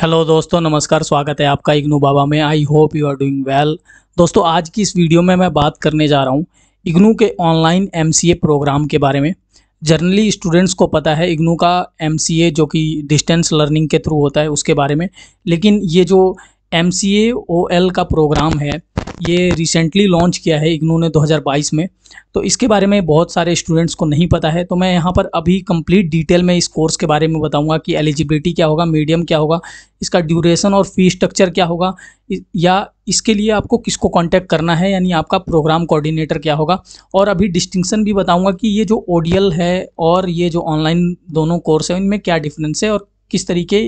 hello दोस्तों नमस्कार स्वागत है आपका इग्नू बाबा में I hope you are doing well दोस्तों आज की इस वीडियो में मैं बात करने जा रहा हूँ इग्नू के ऑनलाइन एमसीए प्रोग्राम के बारे में जर्नली स्टूडेंट्स को पता है इग्नू का एमसीए जो कि डिस्टेंस लर्निंग के थ्रू होता है उसके बारे में लेकिन ये जो एम सी का प्रोग्राम है ये रिसेंटली लॉन्च किया है इग्नू ने 2022 में तो इसके बारे में बहुत सारे स्टूडेंट्स को नहीं पता है तो मैं यहाँ पर अभी कंप्लीट डिटेल में इस कोर्स के बारे में बताऊँगा कि एलिजिबिलिटी क्या होगा मीडियम क्या होगा इसका ड्यूरेशन और फी स्ट्रक्चर क्या होगा या इसके लिए आपको किसको कांटेक्ट करना है यानी आपका प्रोग्राम कोऑर्डिनेटर क्या होगा और अभी डिस्टिंक्शन भी बताऊंगा कि ये जो ओडियल है और ये जो ऑनलाइन दोनों कोर्स है इनमें क्या डिफरेंस है और किस तरीके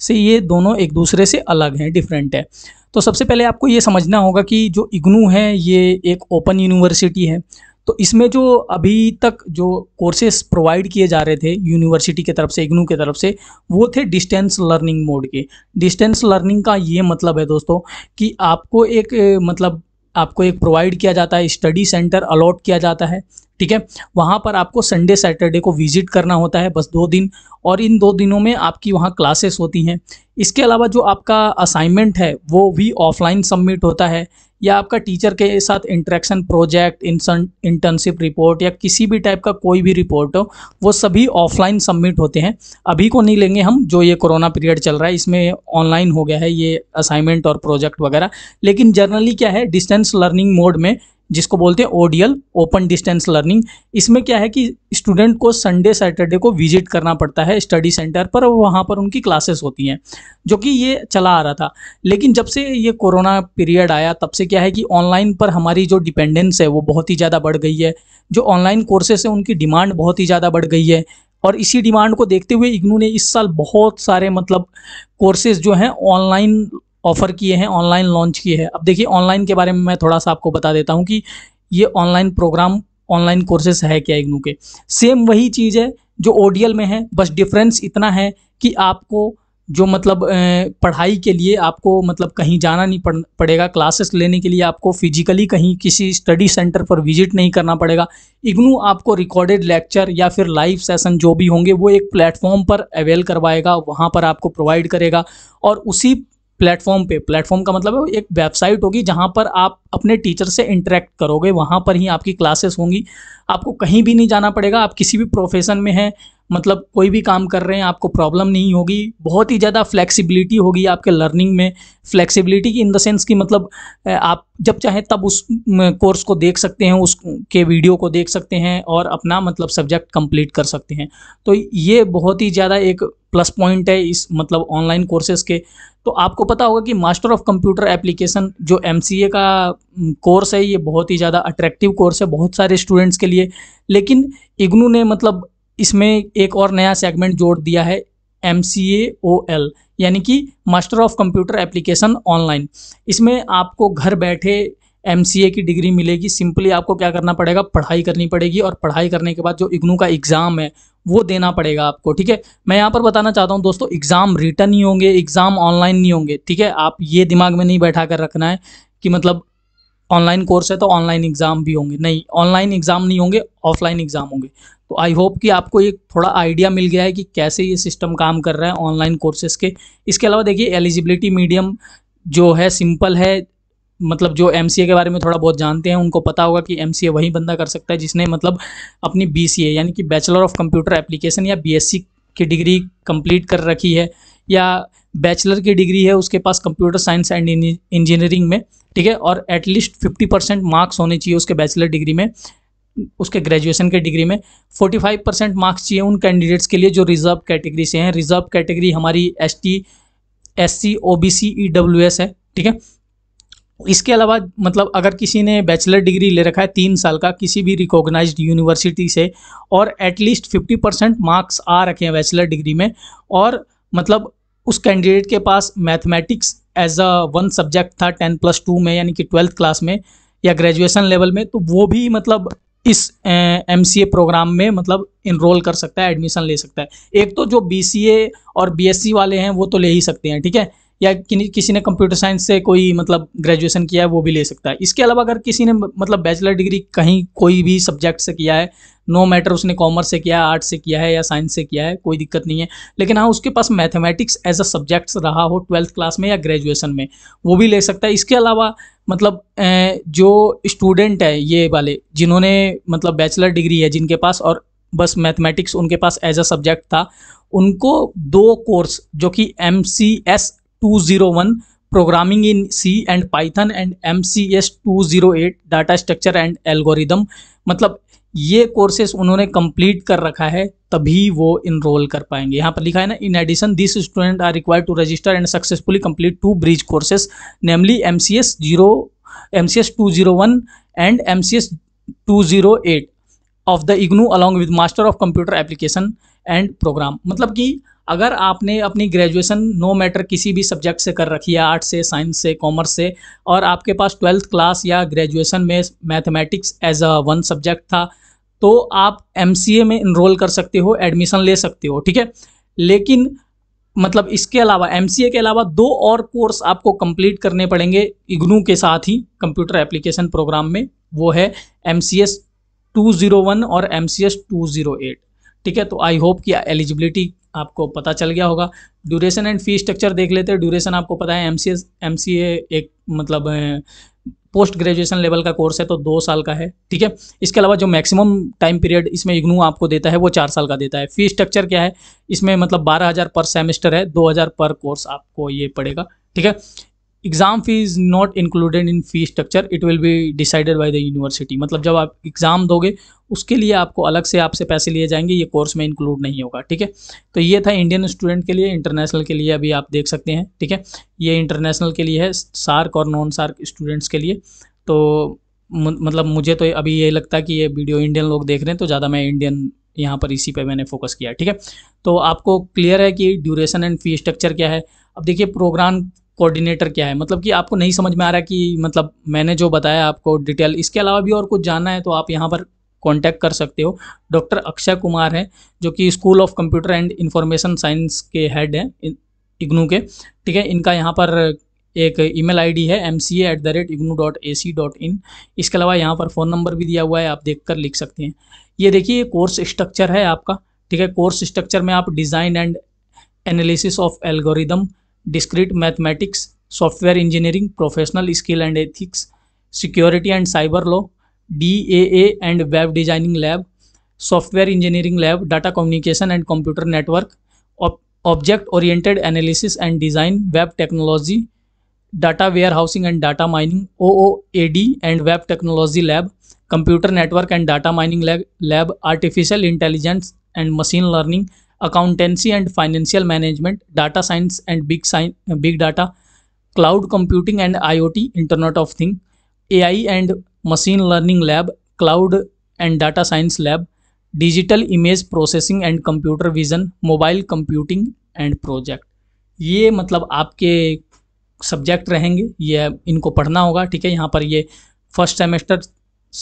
से ये दोनों एक दूसरे से अलग हैं डिफरेंट है तो सबसे पहले आपको ये समझना होगा कि जो इग्नू है ये एक ओपन यूनिवर्सिटी है तो इसमें जो अभी तक जो कोर्सेस प्रोवाइड किए जा रहे थे यूनिवर्सिटी के तरफ से इग्नू के तरफ से वो थे डिस्टेंस लर्निंग मोड के डिस्टेंस लर्निंग का ये मतलब है दोस्तों कि आपको एक मतलब आपको एक प्रोवाइड किया जाता है स्टडी सेंटर अलॉट किया जाता है ठीक है वहाँ पर आपको संडे सैटरडे को विजिट करना होता है बस दो दिन और इन दो दिनों में आपकी वहाँ क्लासेस होती हैं इसके अलावा जो आपका असाइनमेंट है वो भी ऑफलाइन सबमिट होता है या आपका टीचर के साथ इंट्रैक्शन प्रोजेक्ट इंटर्नशिप रिपोर्ट या किसी भी टाइप का कोई भी रिपोर्ट हो वो सभी ऑफलाइन सबमिट होते हैं अभी को नहीं लेंगे हम जो ये कोरोना पीरियड चल रहा है इसमें ऑनलाइन हो गया है ये असाइनमेंट और प्रोजेक्ट वगैरह लेकिन जनरली क्या है डिस्टेंस लर्निंग मोड में जिसको बोलते हैं ओडीएल ओपन डिस्टेंस लर्निंग इसमें क्या है कि स्टूडेंट को संडे सैटरडे को विजिट करना पड़ता है स्टडी सेंटर पर और वहाँ पर उनकी क्लासेस होती हैं जो कि ये चला आ रहा था लेकिन जब से ये कोरोना पीरियड आया तब से क्या है कि ऑनलाइन पर हमारी जो डिपेंडेंस है वो बहुत ही ज़्यादा बढ़ गई है जो ऑनलाइन कोर्सेस है उनकी डिमांड बहुत ही ज़्यादा बढ़ गई है और इसी डिमांड को देखते हुए इग्नू ने इस साल बहुत सारे मतलब कोर्सेज जो हैं ऑनलाइन ऑफ़र किए हैं ऑनलाइन लॉन्च किए हैं अब देखिए ऑनलाइन के बारे में मैं थोड़ा सा आपको बता देता हूँ कि ये ऑनलाइन प्रोग्राम ऑनलाइन कोर्सेस है क्या इग्नू के सेम वही चीज़ है जो ओडीएल में है बस डिफरेंस इतना है कि आपको जो मतलब पढ़ाई के लिए आपको मतलब कहीं जाना नहीं पड़ पड़ेगा क्लासेस लेने के लिए आपको फिजिकली कहीं किसी स्टडी सेंटर पर विजिट नहीं करना पड़ेगा इग्नू आपको रिकॉर्डेड लेक्चर या फिर लाइव सेशन जो भी होंगे वो एक प्लेटफॉर्म पर अवेल करवाएगा वहाँ पर आपको प्रोवाइड करेगा और उसी प्लेटफॉर्म पे प्लेटफॉर्म का मतलब एक वेबसाइट होगी जहाँ पर आप अपने टीचर से इंटरेक्ट करोगे वहाँ पर ही आपकी क्लासेस होंगी आपको कहीं भी नहीं जाना पड़ेगा आप किसी भी प्रोफेशन में हैं मतलब कोई भी काम कर रहे हैं आपको प्रॉब्लम नहीं होगी बहुत ही ज़्यादा फ्लेक्सिबिलिटी होगी आपके लर्निंग में फ्लेक्सिबिलिटी इन द सेंस कि मतलब आप जब चाहें तब उस कोर्स को देख सकते हैं उसके वीडियो को देख सकते हैं और अपना मतलब सब्जेक्ट कंप्लीट कर सकते हैं तो ये बहुत ही ज़्यादा एक प्लस पॉइंट है इस मतलब ऑनलाइन कोर्सेज के तो आपको पता होगा कि मास्टर ऑफ कंप्यूटर एप्लीकेशन जो एम का कोर्स है ये बहुत ही ज़्यादा अट्रैक्टिव कोर्स है बहुत सारे स्टूडेंट्स के लिए लेकिन इग्नू ने मतलब इसमें एक और नया सेगमेंट जोड़ दिया है एम सी ए ओ एल यानी कि master of computer application online इसमें आपको घर बैठे एम की डिग्री मिलेगी सिंपली आपको क्या करना पड़ेगा पढ़ाई करनी पड़ेगी और पढ़ाई करने के बाद जो इग्नू का एग्ज़ाम है वो देना पड़ेगा आपको ठीक है मैं यहाँ पर बताना चाहता हूँ दोस्तों एग्ज़ाम रिटर्न नहीं होंगे एग्ज़ाम ऑनलाइन नहीं होंगे ठीक है आप ये दिमाग में नहीं बैठा कर रखना है कि मतलब ऑनलाइन कोर्स है तो ऑनलाइन एग्ज़ाम भी होंगे नहीं ऑनलाइन एग्ज़ाम नहीं होंगे ऑफलाइन एग्ज़ाम होंगे तो आई होप कि आपको एक थोड़ा आइडिया मिल गया है कि कैसे ये सिस्टम काम कर रहा है ऑनलाइन कोर्सेज के इसके अलावा देखिए एलिजिबिलिटी मीडियम जो है सिंपल है मतलब जो एम के बारे में थोड़ा बहुत जानते हैं उनको पता होगा कि एम वही बंदा कर सकता है जिसने मतलब अपनी बी यानी कि बैचलर ऑफ कंप्यूटर एप्लीकेशन या बी की डिग्री कंप्लीट कर रखी है या बैचलर की डिग्री है उसके पास कंप्यूटर साइंस एंड इंजीनियरिंग में ठीक है और एटलीस्ट फिफ्टी परसेंट मार्क्स होने चाहिए उसके बैचलर डिग्री में उसके ग्रेजुएशन के डिग्री में 45 परसेंट मार्क्स चाहिए उन कैंडिडेट्स के लिए जो रिजर्व कैटेगरी से हैं रिजर्व कैटेगरी हमारी S T S C O B C E W S है ठीक है इसके अलावा मतलब अगर किसी ने बैचलर डिग्री ले रखा है तीन साल का किसी भी रिकॉग्नाइज्ड यूनिवर्सिटी से और एटलीस्ट फिफ्टी परसेंट मार्क्स आ रखे हैं बैचलर डिग्री में और मतलब उस कैंडिडेट के पास mathematics as a one subject था टेन प्लस टू में यानी कि ट्वेल्थ क्लास में या ग्रेजुएशन लेवल में तो वो भी मतलब इस एम सी प्रोग्राम में मतलब इनरोल कर सकता है एडमिशन ले सकता है एक तो जो बी सी ए और बी एस सी वाले हैं वो तो ले ही सकते हैं ठीक है या कि, किसी ने कंप्यूटर साइंस से कोई मतलब ग्रेजुएशन किया है वो भी ले सकता है इसके अलावा अगर किसी ने मतलब बैचलर डिग्री कहीं कोई भी सब्जेक्ट से किया है नो मैटर उसने कॉमर्स से किया है आर्ट से किया है या साइंस से किया है कोई दिक्कत नहीं है लेकिन हाँ उसके पास मैथमेटिक्स एज अ सब्जेक्ट रहा हो ट्वेल्थ क्लास में या ग्रेजुएशन में वो भी ले सकता है इसके अलावा मतलब जो स्टूडेंट है ये वाले जिन्होंने मतलब बैचलर डिग्री है जिनके पास और बस मैथमेटिक्स उनके पास एज अ सब्जेक्ट था उनको दो कोर्स जो कि M C S 201 Python and M C S two zero 208 data structure and algorithm मतलब ये कोर्सेस उन्होंने कंप्लीट कर रखा है तभी वो इनरोल कर पाएंगे यहाँ पर लिखा है ना in addition this student are required to register and successfully complete two bridge courses namely M C S zero M C S two zero one and M C S two zero eight of the IGNOU along with master of computer application and programme मतलब कि अगर आपने अपनी graduation no matter किसी भी subject से कर रखी है आर्ट से साइंस से कॉमर्स से और आपके पास ट्वेल्थ क्लास या ग्रेजुएशन में mathematics as a one subject था तो आप एम में इनरोल कर सकते हो एडमिशन ले सकते हो ठीक है लेकिन मतलब इसके अलावा एम के अलावा दो और कोर्स आपको कंप्लीट करने पड़ेंगे इग्नू के साथ ही कंप्यूटर एप्लीकेशन प्रोग्राम में वो है M C S two zero one और M C S two zero eight ठीक है तो आई होप कि एलिजिबिलिटी आपको पता चल गया होगा ड्यूरेशन एंड फी स्ट्रक्चर देख लेते हैं ड्यूरेशन आपको पता है एम सी एम सी एक मतलब पोस्ट ग्रेजुएशन लेवल का कोर्स है तो दो साल का है ठीक है इसके अलावा जो मैक्सिमम टाइम पीरियड इसमें इग्नू आपको देता है वो चार साल का देता है फी स्ट्रक्चर क्या है इसमें मतलब बारह हज़ार पर सेमेस्टर है दो हज़ार पर कोर्स आपको ये पड़ेगा ठीक है exam fee is not included in fee structure it will be decided by the university मतलब जब आप एग्ज़ाम दोगे उसके लिए आपको अलग से आपसे पैसे लिए जाएंगे ये कोर्स में इंक्लूड नहीं होगा ठीक है तो ये था इंडियन स्टूडेंट के लिए इंटरनेशनल के लिए अभी आप देख सकते हैं ठीक है ये इंटरनेशनल के लिए है सार्क और नॉन सार्क स्टूडेंट्स के लिए तो मतलब मुझे तो अभी ये लगता है कि ये वीडियो इंडियन लोग देख रहे हैं तो ज़्यादा मैं इंडियन यहाँ पर इसी पे मैंने फोकस किया ठीक है तो आपको क्लियर है कि ड्यूरेशन एंड फी स्ट्रक्चर क्या है अब देखिए प्रोग्राम कोऑर्डिनेटर क्या है मतलब कि आपको नहीं समझ में आ रहा कि मतलब मैंने जो बताया आपको डिटेल इसके अलावा भी और कुछ जानना है तो आप यहाँ पर कांटेक्ट कर सकते हो डॉक्टर अक्षय कुमार हैं जो कि school of computer and information science के हेड हैं इग्नू के ठीक है इनका यहाँ पर एक ईमेल आईडी है M C at the rate IGNOU dot A C dot in इसके अलावा यहाँ पर फ़ोन नंबर भी दिया हुआ है आप देख कर लिख सकते हैं ये देखिए कोर्स स्ट्रक्चर है आपका ठीक है कोर्स स्ट्रक्चर में आप design and analysis of algorithm discrete mathematics, software engineering, professional skill and ethics, security and cyber law, DAA and web designing lab, software engineering lab, data communication and computer network, op- object oriented analysis and design, web technology, data warehousing and data mining, OOAD and web technology lab, computer network and data mining lab, lab artificial intelligence and machine learning, accountancy and financial management data science and big science big data cloud computing and IoT internet of thing AI and machine learning lab cloud and data science lab digital image processing and computer vision mobile computing and project ये मतलब आपके subject रहेंगे ये इनको पढ़ना होगा ठीक है यहाँ पर ये फर्स्ट सेमेस्टर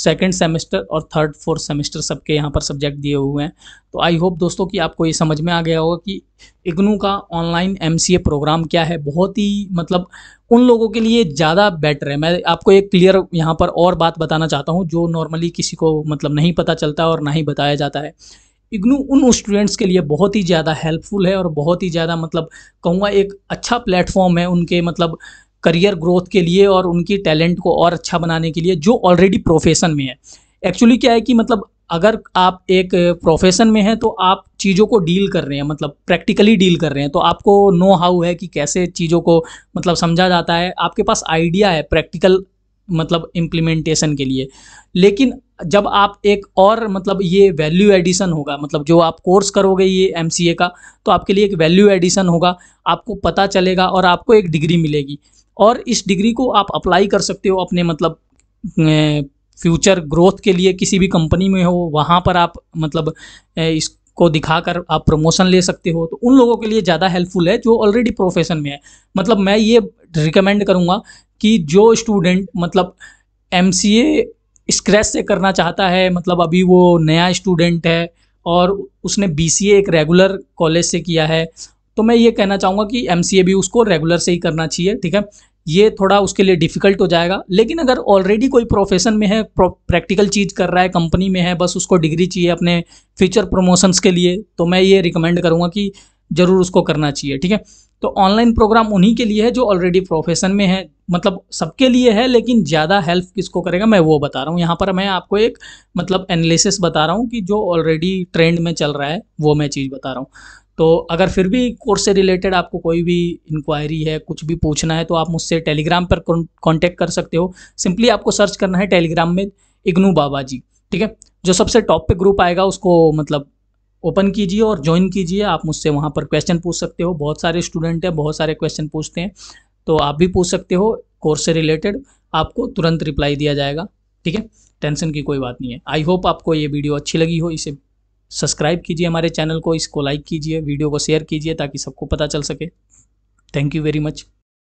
सेकेंड सेमेस्टर और थर्ड फोर्थ सेमेस्टर सबके यहाँ पर सब्जेक्ट दिए हुए हैं तो आई होप दोस्तों कि आपको ये समझ में आ गया होगा कि इग्नू का ऑनलाइन एम प्रोग्राम क्या है बहुत ही मतलब उन लोगों के लिए ज़्यादा बेटर है मैं आपको एक क्लियर यहाँ पर और बात बताना चाहता हूँ जो नॉर्मली किसी को मतलब नहीं पता चलता और ना ही बताया जाता है इग्नू उन स्टूडेंट्स के लिए बहुत ही ज़्यादा हेल्पफुल है और बहुत ही ज़्यादा मतलब कहूँगा एक अच्छा प्लेटफॉर्म है उनके मतलब करियर ग्रोथ के लिए और उनकी टैलेंट को और अच्छा बनाने के लिए जो ऑलरेडी प्रोफेशन में है एक्चुअली क्या है कि मतलब अगर आप एक प्रोफेशन में हैं तो आप चीज़ों को डील कर रहे हैं मतलब प्रैक्टिकली डील कर रहे हैं तो आपको नो हाउ है कि कैसे चीज़ों को मतलब समझा जाता है आपके पास आइडिया है प्रैक्टिकल मतलब इम्प्लीमेंटेशन के लिए लेकिन जब आप एक और मतलब ये वैल्यू एडिशन होगा मतलब जो आप कोर्स करोगे ये एम का तो आपके लिए एक वैल्यू एडिशन होगा आपको पता चलेगा और आपको एक डिग्री मिलेगी और इस डिग्री को आप अप्लाई कर सकते हो अपने मतलब फ्यूचर ग्रोथ के लिए किसी भी कंपनी में हो वहाँ पर आप मतलब इस को दिखाकर आप प्रमोशन ले सकते हो तो उन लोगों के लिए ज़्यादा हेल्पफुल है जो ऑलरेडी प्रोफेशन में है मतलब मैं ये रिकमेंड करूँगा कि जो स्टूडेंट मतलब एम सी ए स्क्रैच से करना चाहता है मतलब अभी वो नया स्टूडेंट है और उसने बी सी ए एक रेगुलर कॉलेज से किया है तो मैं ये कहना चाहूँगा कि एम भी उसको रेगुलर से ही करना चाहिए ठीक है ये थोड़ा उसके लिए डिफ़िकल्ट हो जाएगा लेकिन अगर ऑलरेडी कोई प्रोफेशन में है प्रैक्टिकल चीज़ कर रहा है कंपनी में है बस उसको डिग्री चाहिए अपने फ्यूचर प्रमोशंस के लिए तो मैं ये रिकमेंड करूँगा कि ज़रूर उसको करना चाहिए ठीक है तो ऑनलाइन प्रोग्राम उन्हीं के लिए है जो ऑलरेडी प्रोफेशन में है मतलब सबके लिए है लेकिन ज़्यादा हेल्प किसको करेगा मैं वो बता रहा हूँ यहाँ पर मैं आपको एक मतलब एनालिसिस बता रहा हूँ कि जो ऑलरेडी ट्रेंड में चल रहा है वो मैं चीज़ बता रहा हूँ तो अगर फिर भी कोर्स से रिलेटेड आपको कोई भी इंक्वायरी है कुछ भी पूछना है तो आप मुझसे टेलीग्राम पर कॉन्टैक्ट कर सकते हो सिंपली आपको सर्च करना है टेलीग्राम में इग्नू बाबा जी ठीक है जो सबसे टॉप पे ग्रुप आएगा उसको मतलब ओपन कीजिए और ज्वाइन कीजिए आप मुझसे वहाँ पर क्वेश्चन पूछ सकते हो बहुत सारे स्टूडेंट हैं बहुत सारे क्वेश्चन पूछते हैं तो आप भी पूछ सकते हो कोर्स से रिलेटेड आपको तुरंत रिप्लाई दिया जाएगा ठीक है टेंशन की कोई बात नहीं है आई होप आपको ये वीडियो अच्छी लगी हो इसे सब्सक्राइब कीजिए हमारे चैनल को इसको लाइक कीजिए वीडियो को शेयर कीजिए ताकि सबको पता चल सके थैंक यू वेरी मच